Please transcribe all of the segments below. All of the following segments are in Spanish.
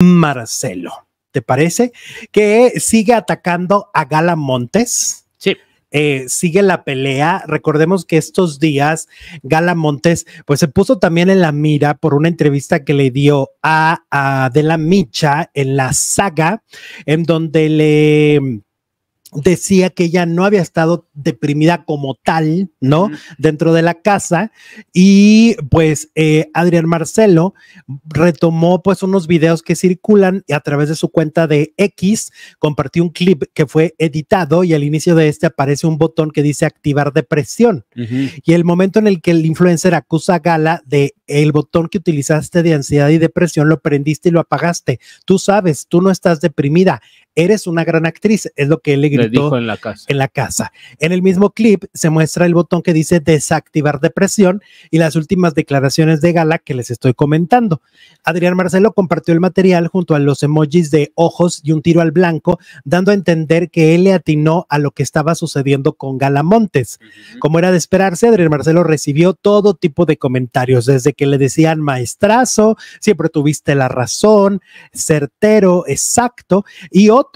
Marcelo. ¿Te parece? Que sigue atacando a Gala Montes. Sí. Eh, sigue la pelea. Recordemos que estos días Gala Montes pues se puso también en la mira por una entrevista que le dio a, a De La Micha en la saga, en donde le decía que ella no había estado deprimida como tal, ¿no? Dentro de la casa. Y pues eh, Adrián Marcelo retomó pues unos videos que circulan y a través de su cuenta de X compartió un clip que fue editado y al inicio de este aparece un botón que dice activar depresión. Y el momento en el que el influencer acusa a Gala de el botón que utilizaste de ansiedad y depresión lo prendiste y lo apagaste. Tú sabes, tú no estás deprimida eres una gran actriz, es lo que él le gritó en, la casa. en la casa. En el mismo clip se muestra el botón que dice desactivar depresión y las últimas declaraciones de Gala que les estoy comentando. Adrián Marcelo compartió el material junto a los emojis de ojos y un tiro al blanco, dando a entender que él le atinó a lo que estaba sucediendo con Gala Montes. Como era de esperarse, Adrián Marcelo recibió todo tipo de comentarios, desde que le decían maestrazo, siempre tuviste la razón, certero, exacto, y otro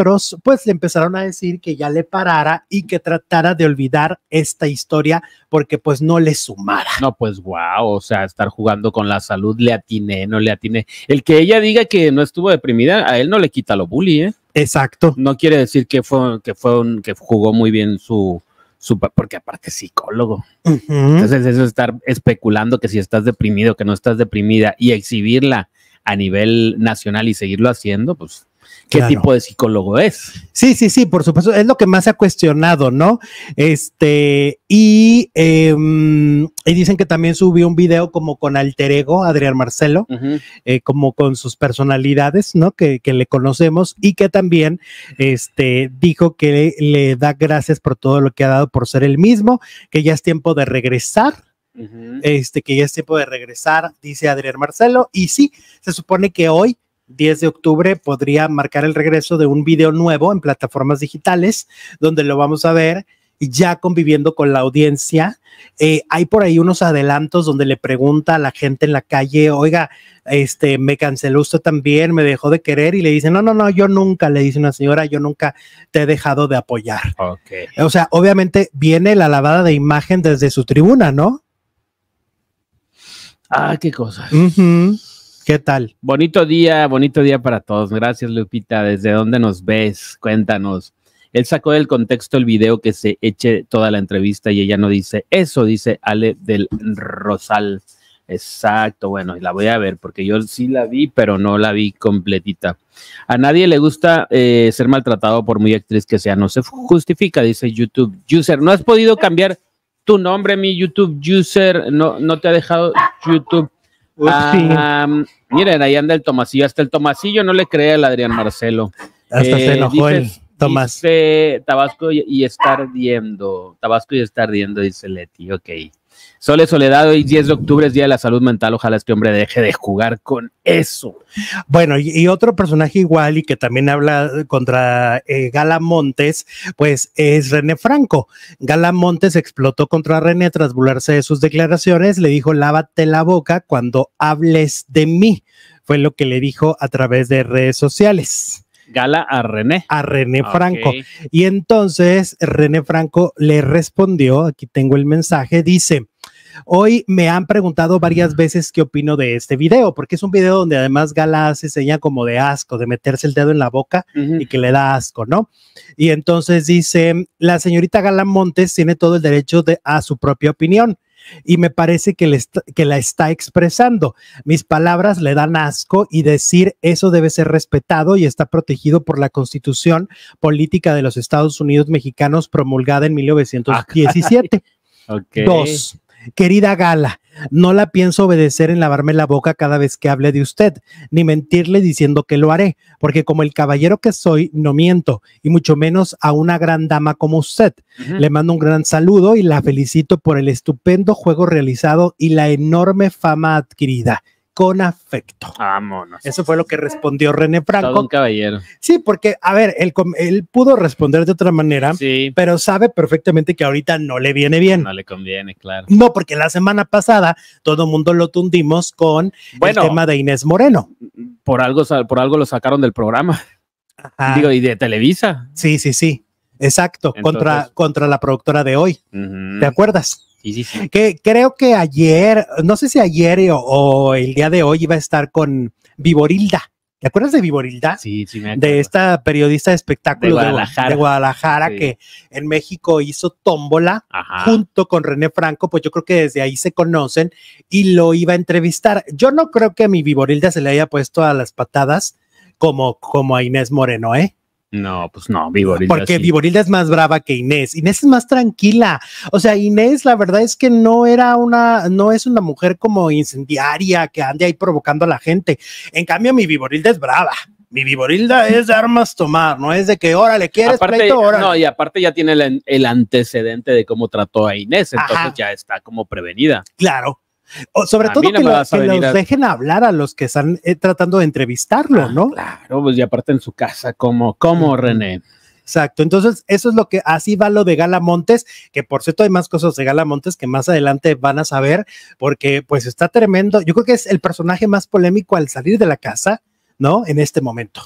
pues le empezaron a decir que ya le parara y que tratara de olvidar esta historia porque pues no le sumara. No, pues wow, o sea, estar jugando con la salud le atiné, no le atiné. El que ella diga que no estuvo deprimida, a él no le quita lo bully, ¿eh? Exacto. No quiere decir que fue que fue un, que jugó muy bien su su, porque aparte es psicólogo. Entonces, eso estar especulando que si estás deprimido, que no estás deprimida y exhibirla a nivel nacional y seguirlo haciendo, pues qué tipo de psicólogo es. Sí, sí, sí, por supuesto, es lo que más se ha cuestionado, ¿no? Este, y, em, y dicen que también subió un video como con alter ego, Adrián Marcelo, eh, como con sus personalidades, ¿no? Que, le conocemos y que también, este, dijo que le, da gracias por todo lo que ha dado por ser el mismo, que ya es tiempo de regresar, este, que ya es tiempo de regresar, dice Adrián Marcelo. Y sí, se supone que hoy 10 de octubre podría marcar el regreso de un video nuevo en plataformas digitales, donde lo vamos a ver ya conviviendo con la audiencia. Eh, hay por ahí unos adelantos donde le pregunta a la gente en la calle, oiga, este, me canceló usted también, me dejó de querer y le dice, no, no, no, yo nunca, le dice una señora, yo nunca te he dejado de apoyar. Okay. O sea, obviamente viene la lavada de imagen desde su tribuna, ¿no? Ah, qué cosa. ¿Qué tal? Bonito día, bonito día para todos. Gracias, Lupita. ¿Desde dónde nos ves? Cuéntanos. Él sacó del contexto el video que se eche toda la entrevista y ella no dice eso, dice Ale del Rosal. Exacto, bueno, la voy a ver porque yo sí la vi, pero no la vi completita. A nadie le gusta eh, ser maltratado por muy actriz que sea, no se justifica, dice YouTube User. No has podido cambiar tu nombre, mi YouTube User, no, no te ha dejado YouTube Ah, miren, ahí anda el Tomasillo. Hasta el Tomasillo no le cree al Adrián Marcelo. Hasta se eh, enojó el Tomás. Tabasco y, y está ardiendo. Tabasco y está ardiendo, dice Leti. Ok. Sole Soledad, hoy 10 de octubre es Día de la Salud Mental. Ojalá este hombre deje de jugar con eso. Bueno, y, otro personaje igual y que también habla contra eh, Gala Montes, pues es René Franco. Gala Montes explotó contra René tras burlarse de sus declaraciones. Le dijo, lávate la boca cuando hables de mí. Fue lo que le dijo a través de redes sociales. Gala a René. A René ah, Franco. Y entonces René Franco le respondió, aquí tengo el mensaje, dice, Hoy me han preguntado varias veces qué opino de este video, porque es un video donde además Gala hace seña como de asco, de meterse el dedo en la boca y que le da asco, ¿no? Y entonces dice, la señorita Gala Montes tiene todo el derecho de, a su propia opinión y me parece que, que la está expresando. Mis palabras le dan asco y decir eso debe ser respetado y está protegido por la Constitución Política de los Estados Unidos Mexicanos promulgada en 1917. Ah, Dos, Querida Gala, no la pienso obedecer en lavarme la boca cada vez que hable de usted, ni mentirle diciendo que lo haré, porque como el caballero que soy, no miento, y mucho menos a una gran dama como usted. Le mando un gran saludo y la felicito por el estupendo juego realizado y la enorme fama adquirida con afecto. Vámonos. Eso fue lo que respondió René Franco. Todo caballero. Sí, porque, a ver, él, él pudo responder de otra manera, pero sabe perfectamente que ahorita no le viene bien. No le conviene, claro. No, porque la semana pasada todo mundo lo tundimos con el tema de Inés Moreno. Por algo, por algo lo sacaron del programa. Digo, y de Televisa. Sí, sí, sí. Exacto, contra, contra la productora de hoy. ¿Te acuerdas? Sí, sí, Que creo que ayer, no sé si ayer o, el día de hoy iba a estar con Viborilda. ¿Te acuerdas de Viborilda? Sí, sí, me De esta periodista de espectáculo de Guadalajara, que en México hizo tómbola junto con René Franco, pues yo creo que desde ahí se conocen y lo iba a entrevistar. Yo no creo que a mi Viborilda se le haya puesto a las patadas como, como a Inés Moreno, ¿eh? No, pues no, Viborilda. Porque Viborilda es más brava que Inés. Inés es más tranquila. O sea, Inés, la verdad es que no era una, no es una mujer como incendiaria que ande ahí provocando a la gente. En cambio, mi Viborilda es brava. Mi Viborilda es de armas tomar, no es de que órale, quieres aparte, pleito, No, y aparte ya tiene el, antecedente de cómo trató a Inés, entonces ya está como prevenida. Claro sobre todo que, lo, dejen hablar a los que están eh, tratando de entrevistarlo, ah, ¿no? Claro, pues y aparte en su casa, como, como René. Exacto, entonces eso es lo que así va lo de Gala Montes, que por cierto hay más cosas de Gala Montes que más adelante van a saber, porque pues está tremendo. Yo creo que es el personaje más polémico al salir de la casa, ¿no? En este momento.